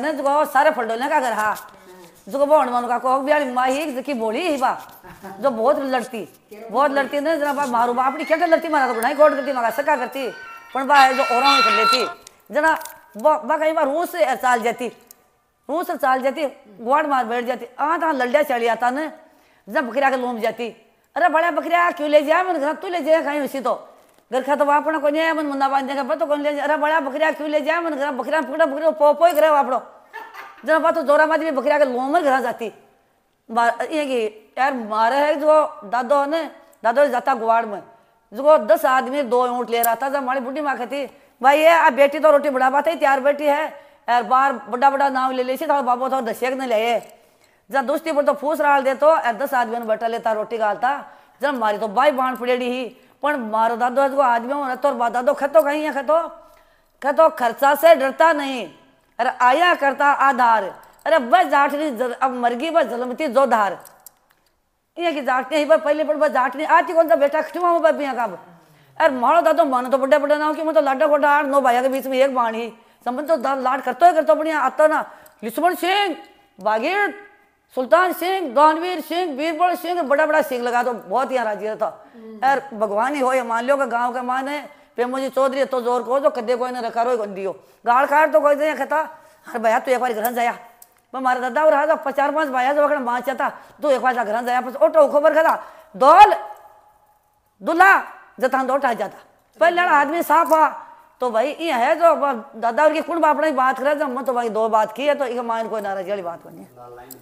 न जुगाव तो सारे फळडोल का कर हा जो बहन मन का कोक बियाणी माही जकी बोली ही बा जो बहुत लड़ती बहुत लड़ती ना जरा बा मारू बा अपनी क्या लड़ती मारा तो नहीं गोड करती मारा सका करती पण बा जो और कर लेती जना बा, कई बार रूस से चाल जाती रूस से चाल जाती गोड़ मार बैठ जाती आ ता लड़्या चली आता ने जब बकरिया के लोम जाती अरे बड़ा बकरिया क्यों ले जाए मन घर तू ले जाए कहीं उसी तो घर खा तो वापण को जाए मन मुन्ना बांध जगह पतो कोन ले अरे बड़ा बकरिया क्यों ले जाए मन घर बकरिया पकड़ा पकड़ो पो पोई करे वापड़ो पा तो जोरा मादी भी बकरिया के लोमर घर जाती ये कि यार मारे है जो दादो ने दादो जाता गुआड़ में जो दस आदमी दो ऊँट ले रहा था जब माड़ी बुढ़ी माँ कहती भाई ये आप बेटी तो रोटी बढ़ा पाते तैयार बेटी है यार बार बड़ा बड़ा नाव ले लेसी थोड़ा बाबो थोड़ा दशेक ने ले जब दोस्ती पर तो फूस रहा दे तो दस आदमी ने बैठा लेता रोटी गालता जब मारी तो भाई बांध फुड़ेड़ी ही पर मारो दादो आज को आदमी हो होने तो दादो खतो कहीं है खतो खतो खर्चा से डरता नहीं अरे आया करता आधार अरे बस जाटनी अब मरगी बस जलमती जो धार ये कि जाटनी ही पर पहले पर बस जाटनी आती कौन सा बेटा खिचुआ पर पिया का अरे मारो दादो मानो तो बड़े बड़े ना हो कि मैं तो लाडा कोटा आठ नौ भाइया के बीच में एक बाणी समझ तो लाड करते ही करते बढ़िया आता ना लिस्मन सिंह बागेड़ सुल्तान सिंह दानवीर सिंह बीरबल सिंह बड़ा बड़ा सिंह लगा दो बहुत यहाँ राजी था यार हम्म। भगवान ही हो या मान लो के गाँव के मान है पेमो जी चौधरी तो जोर को जो कदे को रखा रो गंदी हो गाड़ खाड़ तो कोई दे कहता अरे भैया तू एक बार ग्रंथ आया मैं मारा दादा और हाथा चार पांच भाया जो अगर माँ चाहता तू एक बार घर जाया बस ओटो खबर खा दौल दुल्हा जता दो आ जाता पहले हम्म। आदमी साफ आ तो भाई ये है जो दादा और की कुण बापड़ा बात करे तो मैं तो भाई दो बात की है तो एक माइन कोई नाराजी वाली बात बनी नहीं